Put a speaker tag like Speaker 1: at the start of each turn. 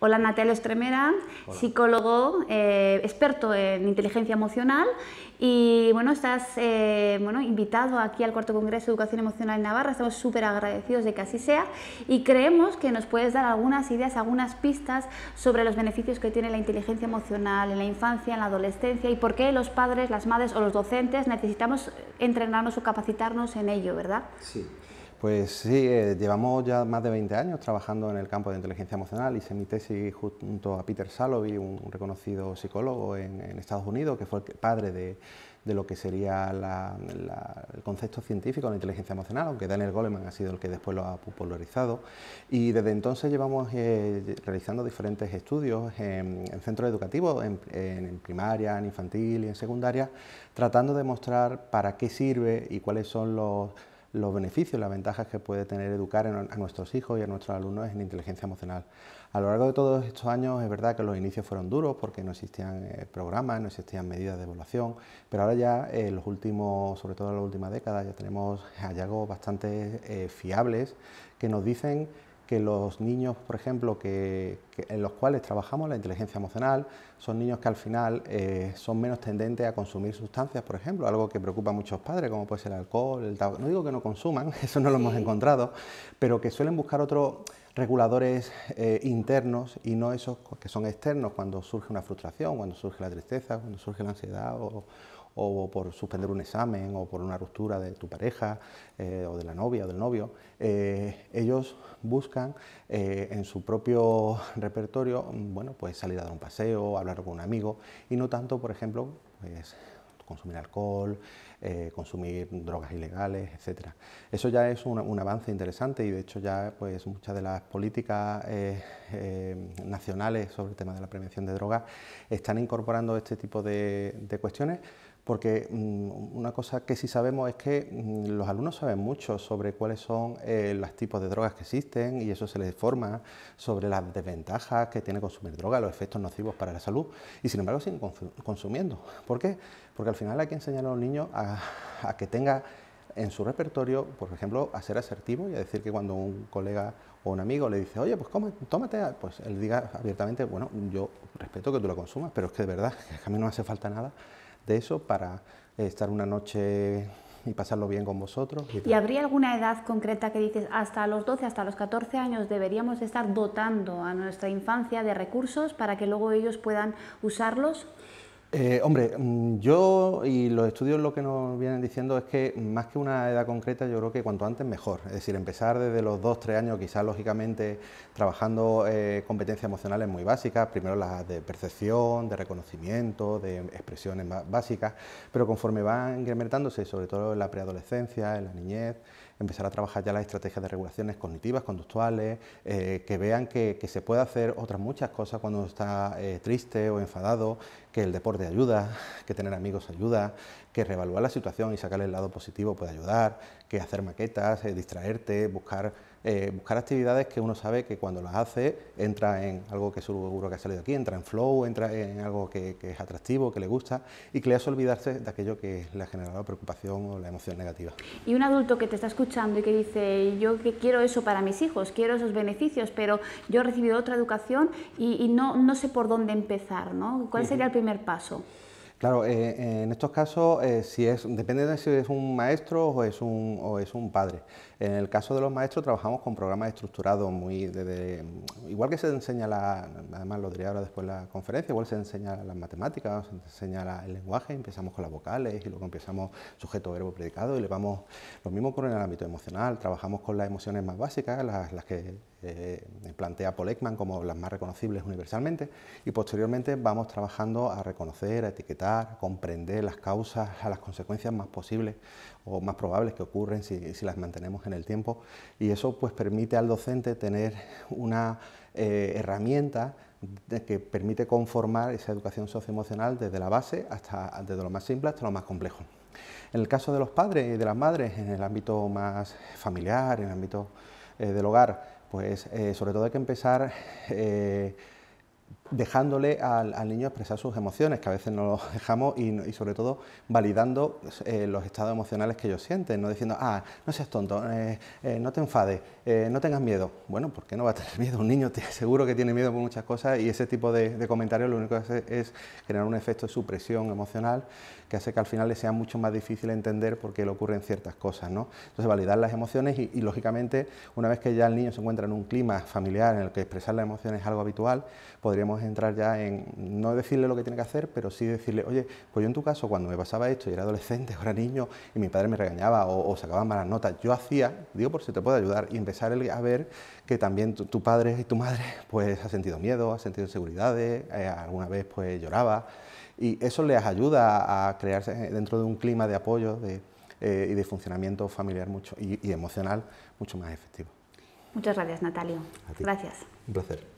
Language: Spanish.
Speaker 1: Hola, Natalia Estremera, psicólogo, eh, experto en inteligencia emocional y bueno, estás eh, bueno, invitado aquí al cuarto Congreso de Educación Emocional en Navarra, estamos súper agradecidos de que así sea y creemos que nos puedes dar algunas ideas, algunas pistas sobre los beneficios que tiene la inteligencia emocional en la infancia, en la adolescencia y por qué los padres, las madres o los docentes necesitamos entrenarnos o capacitarnos en ello, ¿verdad?
Speaker 2: Sí. Pues sí, eh, llevamos ya más de 20 años trabajando en el campo de inteligencia emocional. Hice mi tesis junto a Peter Salovey, un reconocido psicólogo en, Estados Unidos, que fue el padre de, lo que sería el concepto científico de la inteligencia emocional, aunque Daniel Goleman ha sido el que después lo ha popularizado. Y desde entonces llevamos eh, realizando diferentes estudios en, centros educativos, en, en, primaria, en infantil y en secundaria, tratando de mostrar para qué sirve y cuáles son los los beneficios, las ventajas que puede tener educar a nuestros hijos y a nuestros alumnos en inteligencia emocional. A lo largo de todos estos años es verdad que los inicios fueron duros porque no existían eh, programas, no existían medidas de evaluación, pero ahora ya en eh, los últimos, sobre todo en la última década, ya tenemos hallazgos bastante eh, fiables que nos dicen que los niños, por ejemplo, que, en los cuales trabajamos la inteligencia emocional, son niños que al final eh, son menos tendentes a consumir sustancias, por ejemplo, algo que preocupa a muchos padres, como puede ser el alcohol, el tabaco. No digo que no consuman, eso no lo hemos encontrado, pero que suelen buscar otros reguladores eh, internos y no esos que son externos cuando surge una frustración, cuando surge la tristeza, cuando surge la ansiedad o, o por suspender un examen o por una ruptura de tu pareja eh, o de la novia o del novio, eh, ellos buscan eh, en su propio repertorio, bueno, pues salir a dar un paseo, hablar con un amigo y no tanto, por ejemplo, pues consumir alcohol, consumir drogas ilegales, etcétera. Eso ya es un, avance interesante y de hecho ya pues muchas de las políticas nacionales sobre el tema de la prevención de drogas están incorporando este tipo de cuestiones porque mm, una cosa que sí sabemos es que mm, los alumnos saben mucho sobre cuáles son eh, los tipos de drogas que existen y eso se les forma, sobre las desventajas que tiene consumir droga, los efectos nocivos para la salud, y sin embargo siguen consumiendo. ¿Por qué? Porque al final hay que enseñar a los niños a, que tenga en su repertorio, por ejemplo, a ser asertivo y a decir que cuando un colega o un amigo le dice, oye, pues cómo, tómate, pues él diga abiertamente, bueno, yo respeto que tú lo consumas, pero es que de verdad, que a mí no me hace falta nada de eso para eh, estar una noche y pasarlo bien con vosotros. Y, ¿Y,
Speaker 1: habría alguna edad concreta que dices, hasta los 12, hasta los 14 años deberíamos estar dotando a nuestra infancia de recursos para que luego ellos puedan usarlos?
Speaker 2: Eh, hombre, mm, yo y los estudios lo que nos vienen diciendo es que más que una edad concreta, yo creo que cuanto antes mejor. Es decir, empezar desde los 2, 3 años, quizás lógicamente trabajando eh, competencias emocionales muy básicas, primero las de percepción, de reconocimiento, de expresiones básicas, pero conforme van incrementándose, sobre todo en la preadolescencia, en la niñez, empezar a trabajar ya las estrategias de regulaciones cognitivas, conductuales, eh, que vean que, se puede hacer otras muchas cosas cuando está eh, triste o enfadado, que el deporte ayuda, que tener amigos ayuda, que reevaluar la situación y sacarle el lado positivo puede ayudar, que hacer maquetas, eh, distraerte, buscar eh, buscar actividades que uno sabe que cuando las hace entra en algo que seguro que ha salido aquí, entra en flow, entra en algo que, es atractivo, que le gusta y que le hace olvidarse de aquello que le ha generado preocupación o la emoción negativa.
Speaker 1: Y un adulto que te está escuchando y que dice, yo que quiero eso para mis hijos, quiero esos beneficios, pero yo he recibido otra educación y, no, no sé por dónde empezar, ¿no? ¿Cuál sería el primer paso?
Speaker 2: Claro, eh, eh, en estos casos eh, depende de si es un maestro o es un, padre. En el caso de los maestros trabajamos con programas estructurados, muy igual que se enseña, la, además lo diré ahora después la conferencia, igual se enseña las matemáticas, se enseña el lenguaje, empezamos con las vocales y luego empezamos sujeto, verbo, predicado y le vamos, lo mismo con el ámbito emocional, trabajamos con las emociones más básicas, las, que plantea Polekman como las más reconocibles universalmente y posteriormente vamos trabajando a reconocer, a etiquetar, a comprender las causas, a las consecuencias más posibles o más probables que ocurren si, las mantenemos en el tiempo y eso pues permite al docente tener una eh, herramienta que permite conformar esa educación socioemocional desde la base hasta desde lo más simple hasta lo más complejo. En el caso de los padres y de las madres, en el ámbito más familiar, en el ámbito eh, del hogar, pues eh, sobre todo hay que empezar eh, dejándole al, niño expresar sus emociones, que a veces no lo dejamos, y, sobre todo validando eh, los estados emocionales que ellos sienten, no diciendo, ah, no seas tonto, eh, eh, no te enfades, no tengas miedo. Bueno, ¿por qué no va a tener miedo? Un niño te seguro que tiene miedo por muchas cosas y ese tipo de, comentarios lo único que hace es generar un efecto de supresión emocional que hace que al final le sea mucho más difícil entender por qué le ocurren ciertas cosas. ¿no? Entonces, validar las emociones y, lógicamente, una vez que ya el niño se encuentra en un clima familiar en el que expresar las emociones es algo habitual, podríamos entrar ya en no decirle lo que tiene que hacer, pero sí decirle, oye, pues yo en tu caso, cuando me pasaba esto y era adolescente, ahora niño, y mi padre me regañaba o, sacaba malas notas, yo hacía, digo por si te puedo ayudar, y empezar a ver que también tu, padre y tu madre, pues ha sentido miedo, ha sentido inseguridades, eh, alguna vez pues lloraba, y eso les ayuda a crearse dentro de un clima de apoyo de, eh, y de funcionamiento familiar mucho, y, y emocional mucho más efectivo.
Speaker 1: Muchas gracias, Natalio. Gracias.
Speaker 2: Un placer.